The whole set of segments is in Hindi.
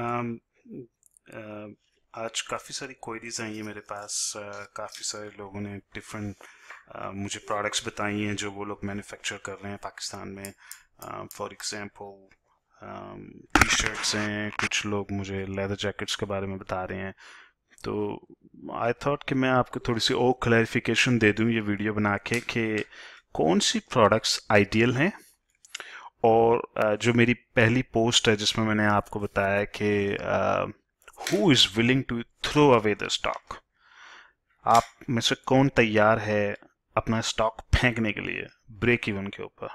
um, uh, आज काफ़ी सारी क्वेरीज आई हैं मेरे पास uh, काफ़ी सारे लोगों ने डिफरेंट uh, मुझे प्रोडक्ट्स बताई हैं जो वो लोग मैन्युफैक्चर कर रहे हैं पाकिस्तान में फॉर एग्जांपल टी शर्ट्स हैं कुछ लोग मुझे लेदर जैकेट्स के बारे में बता रहे हैं तो आई थॉट कि मैं आपको थोड़ी सी और क्लैरिफिकेशन दे दूं ये वीडियो बना के कि कौन सी प्रोडक्ट्स आइडियल हैं और जो मेरी पहली पोस्ट है जिसमें मैंने आपको बताया कि who is willing to throw away the stock आप में से कौन तैयार है अपना स्टॉक फेंकने के लिए ब्रेक इवन के ऊपर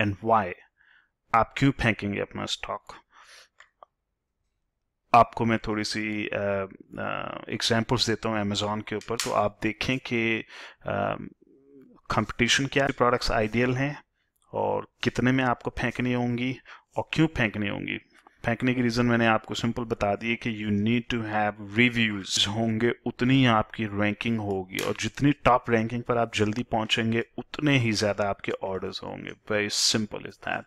एंड वाई आप क्यों फेंकेंगे अपना स्टॉक आपको मैं थोड़ी सी एग्जाम्पल्स देता हूँ अमेज़ोन के ऊपर तो आप देखें कि कंपटीशन क्या प्रोडक्ट्स आइडियल हैं और कितने में आपको फेंकनी होंगी और क्यों फेंकनी होंगी फेंकने की रीज़न मैंने आपको सिंपल बता दिए कि you need to have reviews होंगे उतनी ही आपकी रैंकिंग होगी और जितनी टॉप रैंकिंग पर आप जल्दी पहुंचेंगे उतने ही ज़्यादा आपके ऑर्डर्स होंगे वेरी सिंपल इज दैट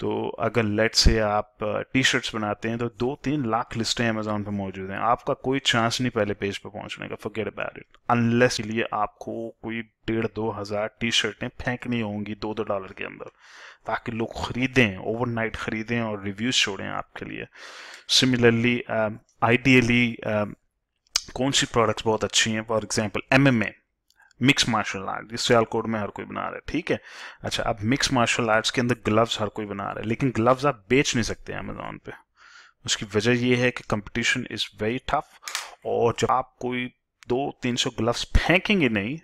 तो अगर लेट से आप टी शर्ट्स बनाते हैं तो दो तीन लाख लिस्टें अमेजोन पर मौजूद हैं आपका कोई चांस नहीं पहले पेज पर पहुंचने का फॉरगेट अबाउट इट अनलेस लिए आपको कोई डेढ़ दो हज़ार टी शर्टें फेंकनी होंगी दो दो डॉलर के अंदर ताकि लोग खरीदें ओवरनाइट खरीदें और रिव्यूज छोड़ें आपके लिए सिमिलरली आइडियली uh, uh, कौन सी प्रोडक्ट्स बहुत अच्छी हैं for example M M A mix martial art सियाल कोड में हर कोई बना रहा है ठीक है अच्छा अब मिक्स मार्शल आर्ट्स के अंदर ग्लव्स हर कोई बना रहा है लेकिन ग्लव्स आप बेच नहीं सकते अमेजोन पे उसकी वजह यह है कि कंपटीशन इज़ वेरी टफ और जब आप कोई दो तीन सौ ग्लव्स फेंकेंगे नहीं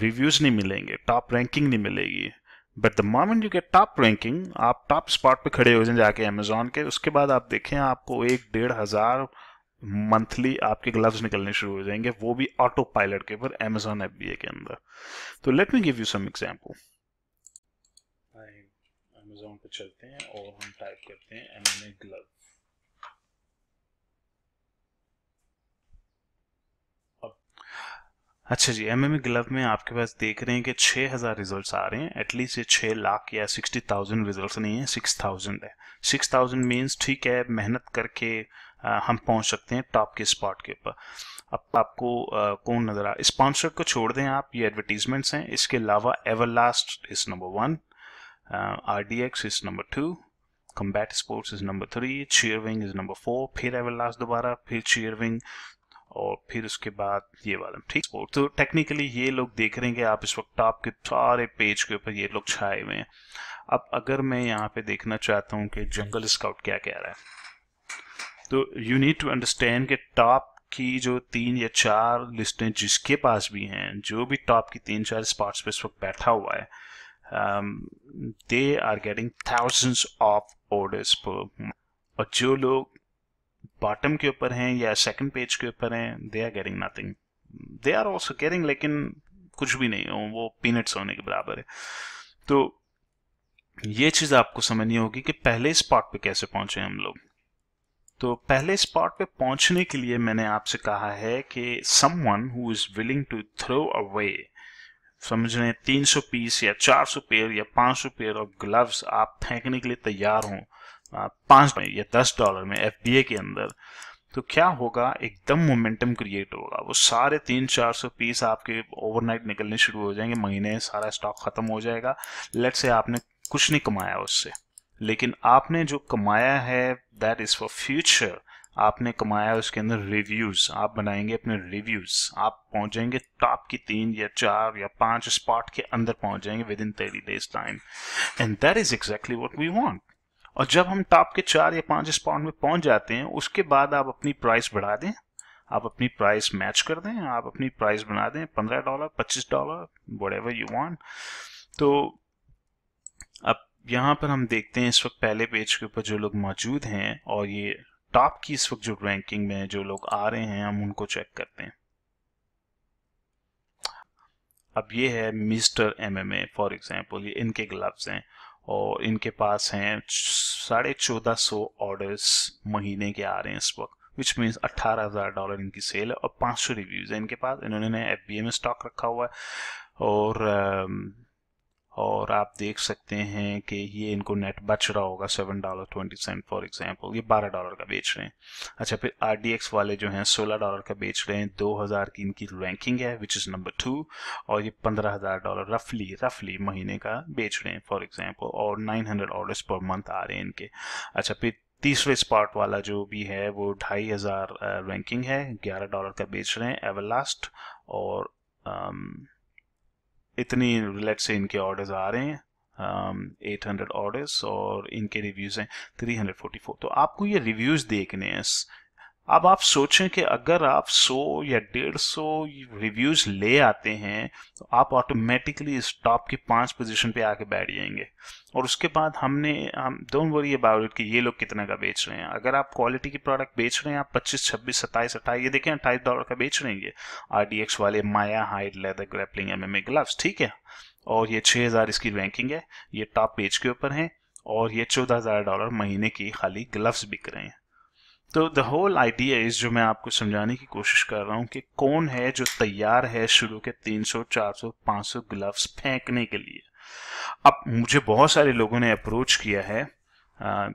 रिव्यूज़ नहीं मिलेंगे टॉप रैंकिंग नहीं मिलेगी but the moment you get top ranking आप टॉप स्पॉट पे खड़े हो जाए जाके अमेजोन के उसके बाद आप देखें आपको एक डेढ़ हज़ार मंथली आपके ग्लव्स निकलने शुरू हो जाएंगे वो भी ऑटो पायलट के ऊपर अमेजोन एफ बी ए के अंदर तो let me give you some example Amazon पे चलते हैं और हम टाइप करते हैं एम एन ए ग्लव अच्छा जी एम एम ग्लव में आपके पास देख रहे हैं कि 6000 रिजल्ट्स आ रहे हैं एटलीस्ट ये 6 लाख या 60,000 रिजल्ट्स नहीं है 6000 है 6000 मींस ठीक है मेहनत करके हम पहुंच सकते हैं टॉप के स्पॉट के ऊपर अब आपको कौन नजर आ स्पॉन्सर को छोड़ दें आप ये एडवर्टीजमेंट्स हैं इसके अलावा Everlast is number one R D X is number two combat sports is number three chair wing is number four फिर एवर लास्ट दोबारा फिर चेयर विंग और फिर उसके बाद ये वाला ठीक स्पोर्ट तो टेक्निकली ये लोग देख रहे हैं आप इस वक्त टॉप के सारे पेज के ऊपर ये लोग छाए हुए हैं अब अगर मैं यहाँ पे देखना चाहता हूँ कि जंगल स्काउट क्या कह रहा है तो यू नीड टू अंडरस्टैंड कि टॉप की जो तीन या चार लिस्टें जिसके पास भी हैं जो भी टॉप की तीन चार स्पॉट्स पे इस वक्त बैठा हुआ है they are getting thousands of orders पर और जो लोग बॉटम के ऊपर हैं या सेकंड पेज के ऊपर हैं they are getting nothing they are also getting लेकिन कुछ भी नहीं हो वो पीनट्स होने के बराबर है तो ये चीज़ आपको समझनी होगी कि पहले स्पॉट पे कैसे पहुंचे हम लोग तो पहले स्पॉट पे पहुंचने के लिए मैंने आपसे कहा है कि someone who is willing to throw away समझ रहे तीन सौ पीस या चार सौ पेयर या पांच सौ पेयर ऑफ ग्लव्स आप फेंकने के लिए तैयार हो पांच या दस डॉलर में एफ के अंदर तो क्या होगा एकदम मोमेंटम क्रिएट होगा वो सारे तीन चार सौ पीस आपके ओवरनाइट निकलने शुरू हो जाएंगे महीने सारा स्टॉक ख़त्म हो जाएगा लेट से आपने कुछ नहीं कमाया उससे लेकिन आपने जो कमाया है दैट इज़ फॉर फ्यूचर आपने कमाया उसके अंदर रिव्यूज़ आप बनाएंगे अपने रिव्यूज़ आप पहुंच जाएंगे टॉप की तीन या चार या पांच स्पॉट के अंदर पहुंच जाएंगे within thirty days time and that is exactly what we want और जब हम टॉप के चार या पांच स्पॉट में पहुंच जाते हैं उसके बाद आप अपनी प्राइस बढ़ा दें आप अपनी प्राइस मैच कर दें आप अपनी प्राइस बना दें पंद्रह डॉलर पच्चीस dollar whatever you want तो अब यहाँ पर हम देखते हैं इस वक्त पहले पेज के ऊपर जो लोग मौजूद हैं और ये टॉप की इस वक्त जो रैंकिंग में जो लोग आ रहे हैं हम उनको चेक करते हैं अब ये है मिस्टर एमएमए फॉर एग्जांपल ये इनके ग्लव्स हैं और इनके पास हैं साढ़े चौदह सौ ऑर्डर्स महीने के आ रहे हैं इस वक्त विच मीन्स अट्ठारह हज़ार डॉलर इनकी सेल है और पाँच सौ रिव्यूज़ है इनके पास इन्होंने एफ बी में स्टॉक रखा हुआ है और um, और आप देख सकते हैं कि ये इनको नेट बच रहा होगा seven dollar twenty cent for example ये बारह डॉलर का बेच रहे हैं अच्छा फिर आर वाले जो हैं सोलह डॉलर का बेच रहे हैं दो हज़ार की इनकी रैंकिंग है विच इज़ नंबर टू और ये पंद्रह हज़ार डॉलर रफली रफली महीने का बेच रहे हैं फॉर एग्जाम्पल और नाइन हंड्रेड पर मंथ आ रहे हैं इनके अच्छा फिर तीसरे स्पॉट वाला जो भी है वो ढाई हज़ार रैंकिंग है ग्यारह डॉलर का बेच रहे हैं एवर और um, इतनी लेट से इनके ऑर्डर्स आ रहे हैं एट हंड्रेड ऑर्डर्स और इनके रिव्यूज़ हैं थ्री हंड्रेड फोर्टी फोर तो आपको ये रिव्यूज़ देखने हैं अब आप सोचें कि अगर आप 100 या 150 रिव्यूज ले आते हैं तो आप ऑटोमेटिकली इस टॉप की पांच पोजीशन पे आके बैठ जाएंगे और उसके बाद हमने हम डोंट वरी अबाउट इट कि ये लोग कितने का बेच रहे हैं अगर आप क्वालिटी की प्रोडक्ट बेच रहे हैं आप 25 26 27 अट्ठाईस ये देखें अट्ठाईस डॉलर का बेच रहे हैं एक्स वाले माया हाइट leather grappling M M gloves ठीक है और ये 6000 इसकी रैंकिंग है ये टॉप पेज के ऊपर है और ये चौदह डॉलर महीने की खाली ग्लव्स बिक रहे हैं तो द होल आइडिया इज़ जो मैं आपको समझाने की कोशिश कर रहा हूँ कि कौन है जो तैयार है शुरू के 300, 400, 500 ग्लव्स फेंकने के लिए अब मुझे बहुत सारे लोगों ने अप्रोच किया है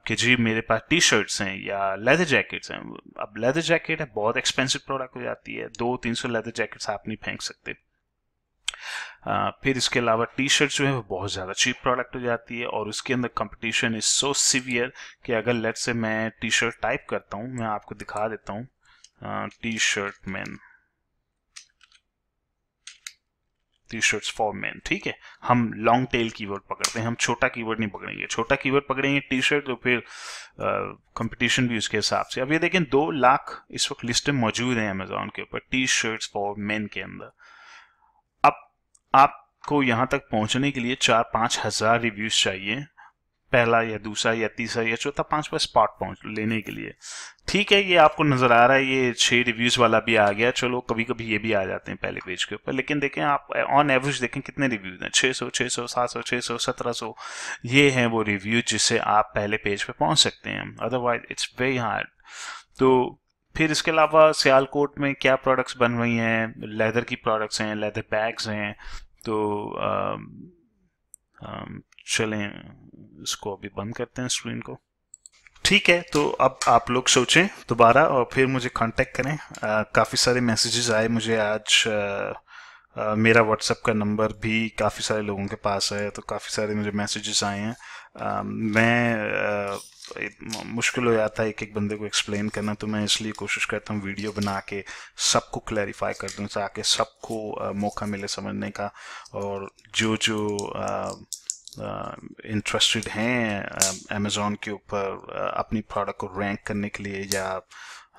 कि जी मेरे पास टी शर्ट्स हैं या लेदर जैकेट्स हैं अब लेदर जैकेट है बहुत एक्सपेंसिव प्रोडक्ट हो जाती है दो तीन सौ लेदर जैकेट्स आप नहीं फेंक सकते फिर इसके अलावा टी शर्ट जो है वो बहुत ज़्यादा चीप प्रोडक्ट हो जाती है और उसके अंदर कंपटीशन इज सो सिवियर कि अगर लेट से मैं टी शर्ट टाइप करता हूँ मैं आपको दिखा देता हूँ T shirt man T shirts for man ठीक है हम लॉन्ग टेल कीवर्ड पकड़ते हैं हम छोटा कीवर्ड नहीं पकड़ेंगे छोटा कीवर्ड पकड़ेंगे टी शर्ट तो फिर कंपटीशन भी उसके हिसाब से अब ये देखें दो लाख इस वक्त लिस्ट में मौजूद हैं अमेजोन के ऊपर टी शर्ट्स फॉर मैन के अंदर आपको यहाँ तक पहुँचने के लिए चार पाँच हज़ार रिव्यूज़ चाहिए पहला या दूसरा या तीसरा या चौथा पांचवा स्पॉट पहुंच लेने के लिए ठीक है ये आपको नजर आ रहा है ये छह रिव्यूज वाला भी आ गया चलो कभी कभी ये भी आ जाते हैं पहले पेज के ऊपर लेकिन देखें आप ऑन एवरेज देखें कितने रिव्यूज हैं 600 600 700 600 1700 ये हैं वो रिव्यू जिससे आप पहले पेज पे पहुंच सकते हैं अदरवाइज इट्स वेरी हार्ड तो फिर इसके अलावा सियालकोट में क्या प्रोडक्ट्स बन रही हैं लेदर की प्रोडक्ट्स हैं लेदर बैग्स हैं तो चलें इसको अभी बंद करते हैं स्क्रीन को ठीक है तो अब आप लोग सोचें दोबारा और फिर मुझे कांटेक्ट करें काफ़ी सारे मैसेजेस आए मुझे आज आ, आ, मेरा व्हाट्सएप का नंबर भी काफ़ी सारे लोगों के पास है तो काफ़ी सारे मुझे मैसेजेस आए हैं मैं मुश्किल हो जाता है एक एक बंदे को एक्सप्लेन करना तो मैं इसलिए कोशिश करता हूँ वीडियो बना के सबको क्लैरिफाई कर दूँ ताकि सबको मौका मिले समझने का और जो जो इंटरेस्टेड हैं अमेज़ोन के ऊपर अपनी प्रोडक्ट को रैंक करने के लिए या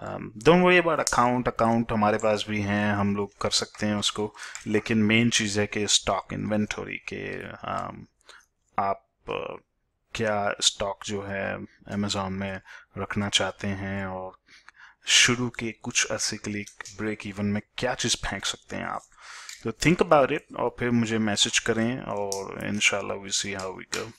don't worry about account account हमारे पास भी हैं हम लोग कर सकते हैं उसको लेकिन मेन चीज़ है कि स्टॉक इन्वेंटोरी के आप uh, क्या स्टॉक जो है अमेजोन में रखना चाहते हैं और शुरू के कुछ अरसे के लिए ब्रेक इवन में क्या चीज़ फेंक सकते हैं आप तो थिंक अबाउट इट और फिर मुझे मैसेज करें और in we see how we go